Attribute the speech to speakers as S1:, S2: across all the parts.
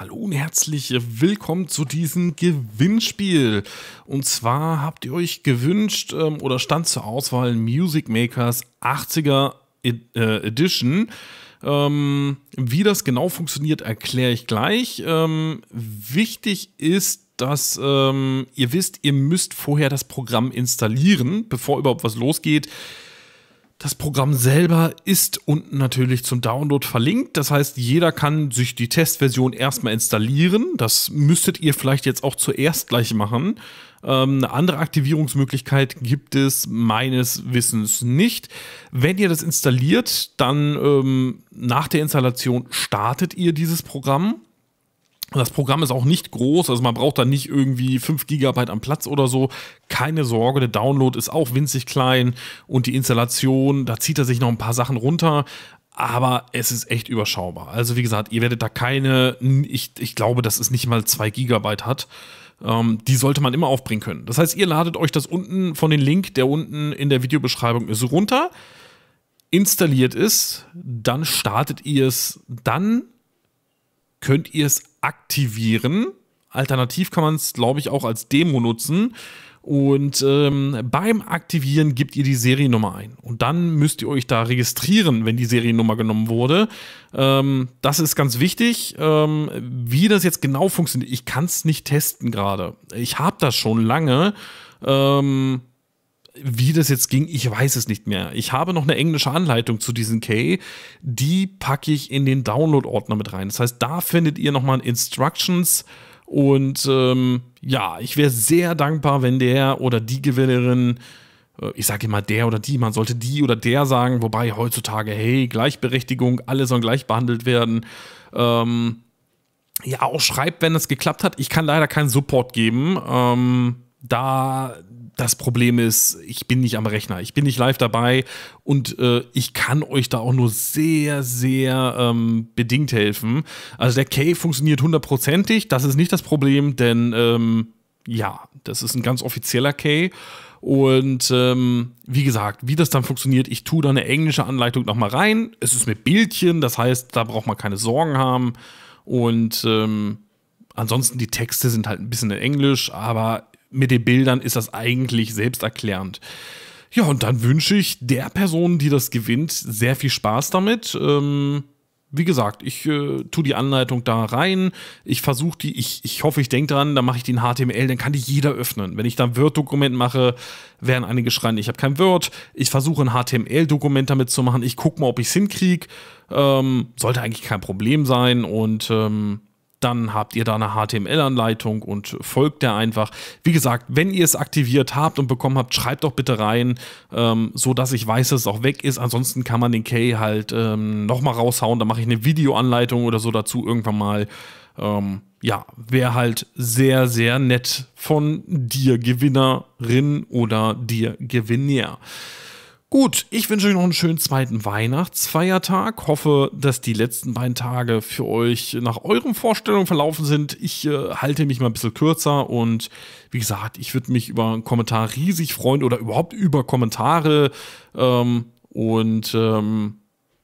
S1: Hallo und herzlich willkommen zu diesem Gewinnspiel. Und zwar habt ihr euch gewünscht ähm, oder stand zur Auswahl Music Makers 80er äh, Edition. Ähm, wie das genau funktioniert, erkläre ich gleich. Ähm, wichtig ist, dass ähm, ihr wisst, ihr müsst vorher das Programm installieren, bevor überhaupt was losgeht. Das Programm selber ist unten natürlich zum Download verlinkt. Das heißt, jeder kann sich die Testversion erstmal installieren. Das müsstet ihr vielleicht jetzt auch zuerst gleich machen. Ähm, eine andere Aktivierungsmöglichkeit gibt es meines Wissens nicht. Wenn ihr das installiert, dann ähm, nach der Installation startet ihr dieses Programm das Programm ist auch nicht groß, also man braucht da nicht irgendwie 5 GB am Platz oder so. Keine Sorge, der Download ist auch winzig klein und die Installation, da zieht er sich noch ein paar Sachen runter aber es ist echt überschaubar. Also wie gesagt, ihr werdet da keine, ich, ich glaube, dass es nicht mal 2 Gigabyte hat. Ähm, die sollte man immer aufbringen können. Das heißt, ihr ladet euch das unten von dem Link, der unten in der Videobeschreibung ist, runter, installiert ist, dann startet ihr es, dann könnt ihr es aktivieren. Alternativ kann man es, glaube ich, auch als Demo nutzen. Und ähm, beim Aktivieren gebt ihr die Seriennummer ein. Und dann müsst ihr euch da registrieren, wenn die Seriennummer genommen wurde. Ähm, das ist ganz wichtig. Ähm, wie das jetzt genau funktioniert, ich kann es nicht testen gerade. Ich habe das schon lange. Ähm, wie das jetzt ging, ich weiß es nicht mehr. Ich habe noch eine englische Anleitung zu diesem Key, die packe ich in den Download-Ordner mit rein. Das heißt, da findet ihr nochmal Instructions und ähm, ja, ich wäre sehr dankbar, wenn der oder die Gewinnerin, äh, ich sage immer der oder die, man sollte die oder der sagen, wobei heutzutage, hey, Gleichberechtigung, alle sollen gleich behandelt werden. Ähm, ja, auch schreibt, wenn es geklappt hat. Ich kann leider keinen Support geben. Ähm, da das Problem ist, ich bin nicht am Rechner, ich bin nicht live dabei und äh, ich kann euch da auch nur sehr, sehr ähm, bedingt helfen. Also der Cave funktioniert hundertprozentig, das ist nicht das Problem, denn ähm, ja, das ist ein ganz offizieller Key. Und ähm, wie gesagt, wie das dann funktioniert, ich tue da eine englische Anleitung nochmal rein. Es ist mit Bildchen, das heißt, da braucht man keine Sorgen haben. Und ähm, ansonsten, die Texte sind halt ein bisschen in Englisch, aber mit den Bildern ist das eigentlich selbsterklärend. Ja, und dann wünsche ich der Person, die das gewinnt, sehr viel Spaß damit. Ähm, wie gesagt, ich äh, tue die Anleitung da rein, ich versuche die, ich, ich hoffe, ich denke dran, dann mache ich die in HTML, dann kann die jeder öffnen. Wenn ich dann Word-Dokument mache, werden einige schreien, ich habe kein Word. Ich versuche ein HTML-Dokument damit zu machen, ich gucke mal, ob ich es hinkriege. Ähm, sollte eigentlich kein Problem sein und ähm, dann habt ihr da eine HTML-Anleitung und folgt der einfach. Wie gesagt, wenn ihr es aktiviert habt und bekommen habt, schreibt doch bitte rein, ähm, so dass ich weiß, dass es auch weg ist. Ansonsten kann man den Key halt ähm, nochmal raushauen. Da mache ich eine Videoanleitung oder so dazu irgendwann mal. Ähm, ja, wäre halt sehr, sehr nett von dir, Gewinnerin oder dir, Gewinner. Gut, ich wünsche euch noch einen schönen zweiten Weihnachtsfeiertag. Hoffe, dass die letzten beiden Tage für euch nach euren Vorstellungen verlaufen sind. Ich äh, halte mich mal ein bisschen kürzer und wie gesagt, ich würde mich über einen Kommentar riesig freuen oder überhaupt über Kommentare. Ähm, und ähm,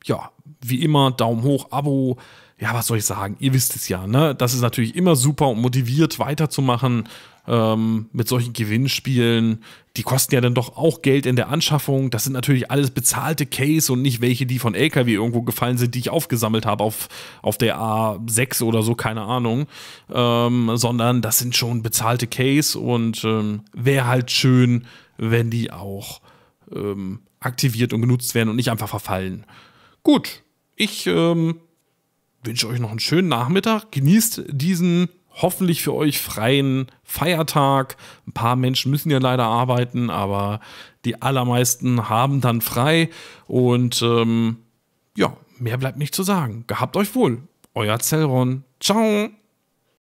S1: ja, wie immer, Daumen hoch, Abo. Ja, was soll ich sagen? Ihr wisst es ja, ne? Das ist natürlich immer super und motiviert weiterzumachen ähm, mit solchen Gewinnspielen, die kosten ja dann doch auch Geld in der Anschaffung. Das sind natürlich alles bezahlte Case und nicht welche, die von LKW irgendwo gefallen sind, die ich aufgesammelt habe auf, auf der A6 oder so, keine Ahnung. Ähm, sondern das sind schon bezahlte Case und ähm, wäre halt schön, wenn die auch ähm, aktiviert und genutzt werden und nicht einfach verfallen. Gut, ich ähm, wünsche euch noch einen schönen Nachmittag. Genießt diesen hoffentlich für euch freien Feiertag. Ein paar Menschen müssen ja leider arbeiten, aber die allermeisten haben dann frei. Und ähm, ja, mehr bleibt nicht zu sagen. Gehabt euch wohl. Euer Zellron. Ciao.